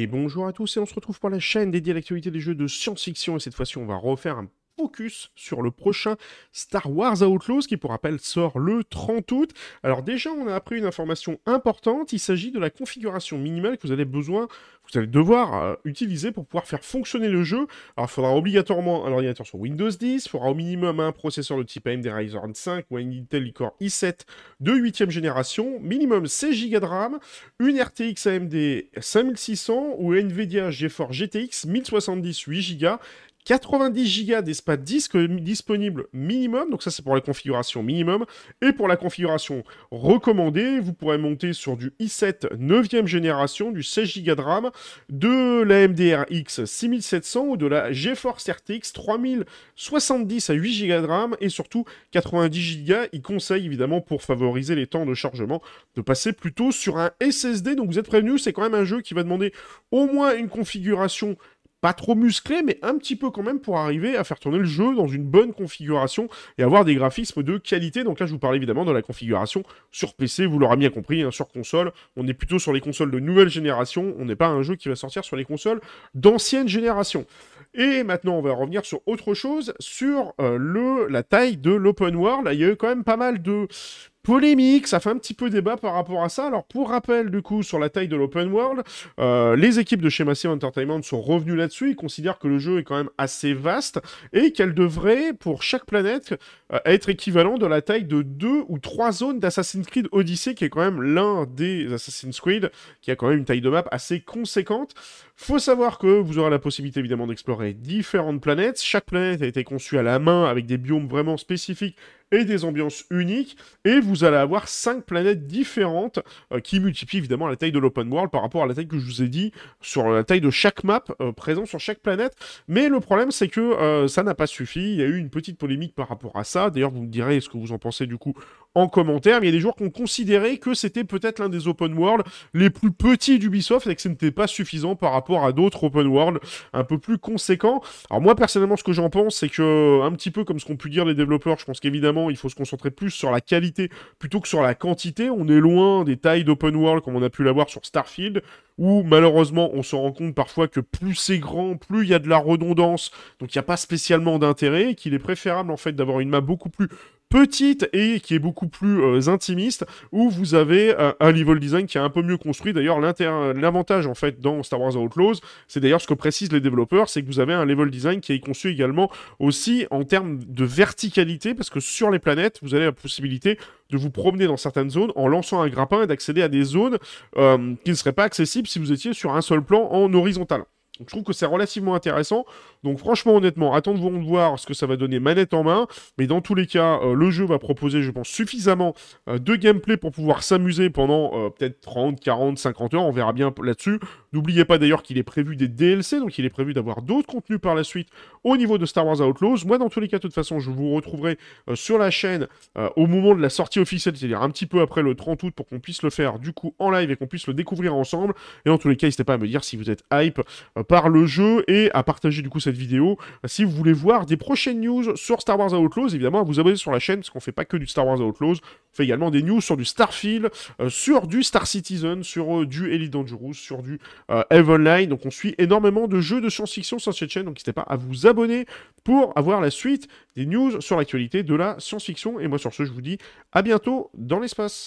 Et bonjour à tous et on se retrouve pour la chaîne dédiée à l'actualité des jeux de science-fiction et cette fois-ci on va refaire un focus sur le prochain Star Wars Outlaws qui, pour rappel, sort le 30 août. Alors déjà, on a appris une information importante. Il s'agit de la configuration minimale que vous avez besoin, vous allez devoir euh, utiliser pour pouvoir faire fonctionner le jeu. Alors, il faudra obligatoirement un ordinateur sur Windows 10, il faudra au minimum un processeur de type AMD Ryzen 5 ou un Intel Core i7 de 8e génération, minimum 16 Go de RAM, une RTX AMD 5600 ou NVIDIA GeForce GTX 1070 8 Go 90 Go d'espace disque disponible minimum, donc ça c'est pour la configuration minimum, et pour la configuration recommandée, vous pourrez monter sur du i7 9e génération, du 16 Go de RAM, de la MDRX 6700 ou de la GeForce RTX 3070 à 8 Go de RAM, et surtout 90 Go, il conseille évidemment pour favoriser les temps de chargement de passer plutôt sur un SSD, donc vous êtes prévenu, c'est quand même un jeu qui va demander au moins une configuration pas trop musclé, mais un petit peu quand même pour arriver à faire tourner le jeu dans une bonne configuration et avoir des graphismes de qualité. Donc là, je vous parle évidemment de la configuration sur PC, vous l'aurez bien compris, hein, sur console. On est plutôt sur les consoles de nouvelle génération, on n'est pas un jeu qui va sortir sur les consoles d'ancienne génération. Et maintenant, on va revenir sur autre chose, sur euh, le, la taille de l'open world. Là, il y a eu quand même pas mal de polémique, ça fait un petit peu débat par rapport à ça. Alors pour rappel du coup sur la taille de l'open world, euh, les équipes de chez Massive Entertainment sont revenues là-dessus, ils considèrent que le jeu est quand même assez vaste et qu'elle devrait pour chaque planète euh, être équivalent de la taille de deux ou trois zones d'Assassin's Creed Odyssey qui est quand même l'un des Assassin's Creed qui a quand même une taille de map assez conséquente. Faut savoir que vous aurez la possibilité évidemment d'explorer différentes planètes. Chaque planète a été conçue à la main avec des biomes vraiment spécifiques et des ambiances uniques, et vous allez avoir cinq planètes différentes euh, qui multiplient évidemment la taille de l'open world par rapport à la taille que je vous ai dit sur la taille de chaque map euh, présent sur chaque planète. Mais le problème, c'est que euh, ça n'a pas suffi. Il y a eu une petite polémique par rapport à ça. D'ailleurs, vous me direz ce que vous en pensez du coup en commentaire, il y a des joueurs qui ont considéré que c'était peut-être l'un des open world les plus petits d'Ubisoft et que ce n'était pas suffisant par rapport à d'autres open world un peu plus conséquents. Alors moi personnellement ce que j'en pense c'est que un petit peu comme ce qu'ont pu dire les développeurs, je pense qu'évidemment il faut se concentrer plus sur la qualité plutôt que sur la quantité. On est loin des tailles d'open world comme on a pu l'avoir sur Starfield où malheureusement on se rend compte parfois que plus c'est grand, plus il y a de la redondance, donc il n'y a pas spécialement d'intérêt, qu'il est préférable en fait d'avoir une map beaucoup plus petite et qui est beaucoup plus euh, intimiste, où vous avez euh, un level design qui est un peu mieux construit. D'ailleurs, l'avantage en fait dans Star Wars Outlaws, c'est d'ailleurs ce que précisent les développeurs, c'est que vous avez un level design qui est conçu également aussi en termes de verticalité, parce que sur les planètes, vous avez la possibilité de vous promener dans certaines zones en lançant un grappin et d'accéder à des zones euh, qui ne seraient pas accessibles si vous étiez sur un seul plan en horizontal. je trouve que c'est relativement intéressant. Donc franchement, honnêtement, attendez-vous de voir ce que ça va donner manette en main. Mais dans tous les cas, euh, le jeu va proposer, je pense, suffisamment euh, de gameplay pour pouvoir s'amuser pendant euh, peut-être 30, 40, 50 heures. On verra bien là-dessus. N'oubliez pas d'ailleurs qu'il est prévu des DLC, donc il est prévu d'avoir d'autres contenus par la suite au niveau de Star Wars Outlaws. Moi, dans tous les cas, de toute façon, je vous retrouverai sur la chaîne au moment de la sortie officielle, c'est-à-dire un petit peu après le 30 août, pour qu'on puisse le faire du coup en live et qu'on puisse le découvrir ensemble. Et dans tous les cas, n'hésitez pas à me dire si vous êtes hype par le jeu et à partager du coup cette vidéo. Si vous voulez voir des prochaines news sur Star Wars Outlaws, évidemment, à vous abonner sur la chaîne, parce qu'on fait pas que du Star Wars Outlaws. On fait également des news sur du Starfield, euh, sur du Star Citizen, sur euh, du Elite Dangerous, sur du euh, Eve Online. Donc, on suit énormément de jeux de science-fiction sur cette chaîne. Donc, n'hésitez pas à vous abonner pour avoir la suite des news sur l'actualité de la science-fiction. Et moi, sur ce, je vous dis à bientôt dans l'espace.